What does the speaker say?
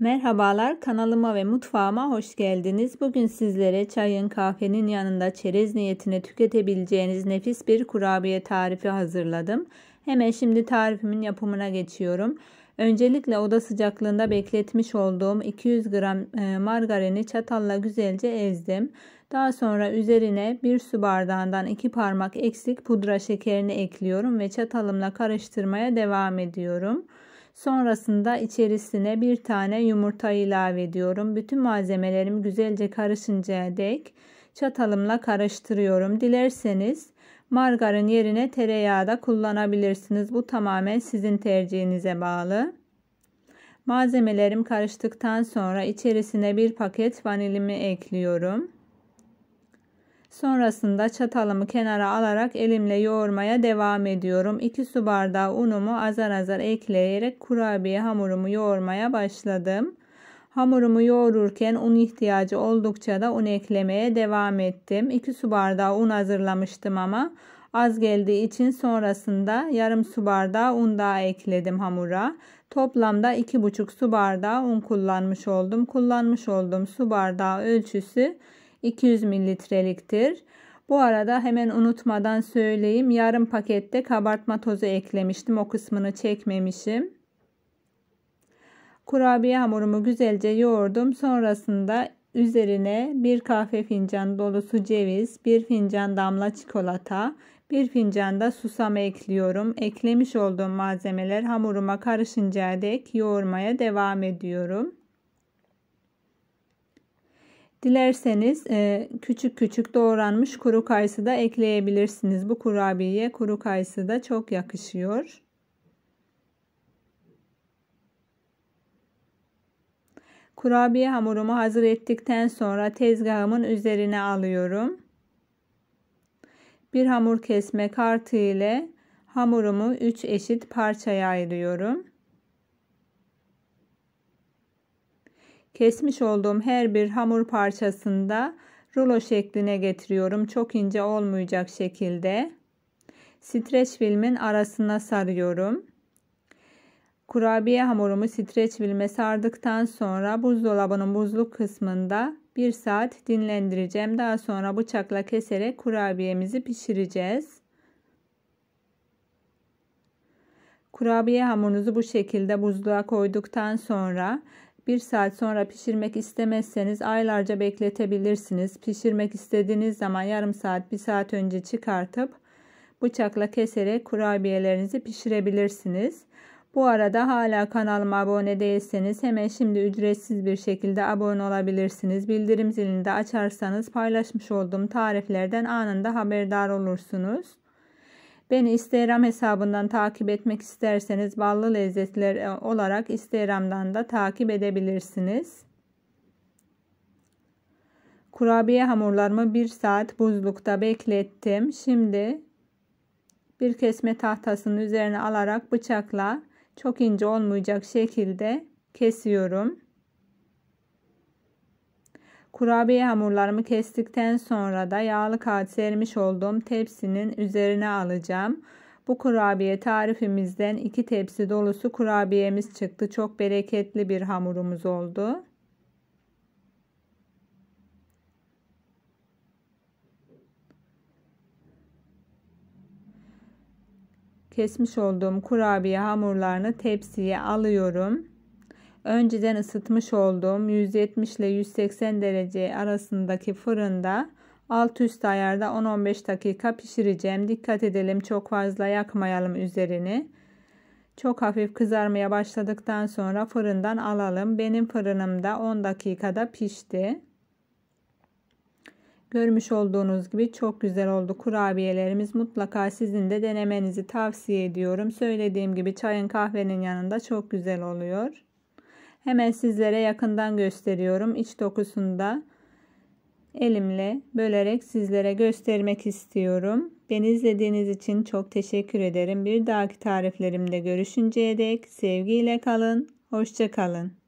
Merhabalar kanalıma ve mutfağıma hoş geldiniz. Bugün sizlere çayın kahvenin yanında çerez niyetine tüketebileceğiniz nefis bir kurabiye tarifi hazırladım. Hemen şimdi tarifimin yapımına geçiyorum. Öncelikle oda sıcaklığında bekletmiş olduğum 200 gram e, margarini çatalla güzelce ezdim. Daha sonra üzerine bir su bardağından 2 parmak eksik pudra şekerini ekliyorum ve çatalımla karıştırmaya devam ediyorum. Sonrasında içerisine bir tane yumurta ilave ediyorum. Bütün malzemelerim güzelce karışıncaya dek çatalımla karıştırıyorum. Dilerseniz margarin yerine tereyağı da kullanabilirsiniz. Bu tamamen sizin tercihinize bağlı. Malzemelerim karıştıktan sonra içerisine bir paket vanilimi ekliyorum. Sonrasında çatalımı kenara alarak elimle yoğurmaya devam ediyorum. 2 su bardağı unumu azar azar ekleyerek kurabiye hamurumu yoğurmaya başladım. Hamurumu yoğururken un ihtiyacı oldukça da un eklemeye devam ettim. 2 su bardağı un hazırlamıştım ama az geldiği için sonrasında yarım su bardağı un daha ekledim hamura. Toplamda 2,5 su bardağı un kullanmış oldum. Kullanmış olduğum su bardağı ölçüsü 200 mililitreliktir. Bu arada hemen unutmadan söyleyeyim. Yarım pakette kabartma tozu eklemiştim. O kısmını çekmemişim. Kurabiye hamurumu güzelce yoğurdum. Sonrasında üzerine bir kahve fincan dolusu ceviz, bir fincan damla çikolata, bir fincan da susam ekliyorum. Eklemiş olduğum malzemeler hamuruma karışıncaya dek yoğurmaya devam ediyorum. Dilerseniz e, küçük küçük doğranmış kuru kayısı da ekleyebilirsiniz. Bu kurabiye kuru kayısı da çok yakışıyor. Kurabiye hamurumu hazır ettikten sonra tezgahımın üzerine alıyorum. Bir hamur kesme kartı ile hamurumu 3 eşit parçaya ayırıyorum. Kesmiş olduğum her bir hamur parçasında rulo şekline getiriyorum. Çok ince olmayacak şekilde. Streç filmin arasına sarıyorum. Kurabiye hamurumu streç filme sardıktan sonra buzdolabının buzluk kısmında 1 saat dinlendireceğim. Daha sonra bıçakla keserek kurabiyemizi pişireceğiz. Kurabiye hamurunuzu bu şekilde buzluğa koyduktan sonra bir saat sonra pişirmek istemezseniz aylarca bekletebilirsiniz. Pişirmek istediğiniz zaman yarım saat bir saat önce çıkartıp bıçakla keserek kurabiyelerinizi pişirebilirsiniz. Bu arada hala kanalıma abone değilseniz hemen şimdi ücretsiz bir şekilde abone olabilirsiniz. Bildirim zilini de açarsanız paylaşmış olduğum tariflerden anında haberdar olursunuz. Beni Instagram hesabından takip etmek isterseniz ballı lezzetler e, olarak Instagram'dan da takip edebilirsiniz. Kurabiye hamurlarımı 1 saat buzlukta beklettim. Şimdi bir kesme tahtasının üzerine alarak bıçakla çok ince olmayacak şekilde kesiyorum. Kurabiye hamurlarımı kestikten sonra da yağlı kağıt sermiş olduğum tepsinin üzerine alacağım. Bu kurabiye tarifimizden 2 tepsi dolusu kurabiyemiz çıktı. Çok bereketli bir hamurumuz oldu. Kesmiş olduğum kurabiye hamurlarını tepsiye alıyorum önceden ısıtmış olduğum 170 ile 180 derece arasındaki fırında alt üst ayarda 10-15 dakika pişireceğim. Dikkat edelim çok fazla yakmayalım üzerini. Çok hafif kızarmaya başladıktan sonra fırından alalım. Benim fırınımda 10 dakikada pişti. Görmüş olduğunuz gibi çok güzel oldu kurabiyelerimiz. Mutlaka sizin de denemenizi tavsiye ediyorum. Söylediğim gibi çayın kahvenin yanında çok güzel oluyor. Hemen sizlere yakından gösteriyorum. İç dokusunda elimle bölerek sizlere göstermek istiyorum. Beni izlediğiniz için çok teşekkür ederim. Bir dahaki tariflerimde görüşünceye dek sevgiyle kalın. Hoşçakalın.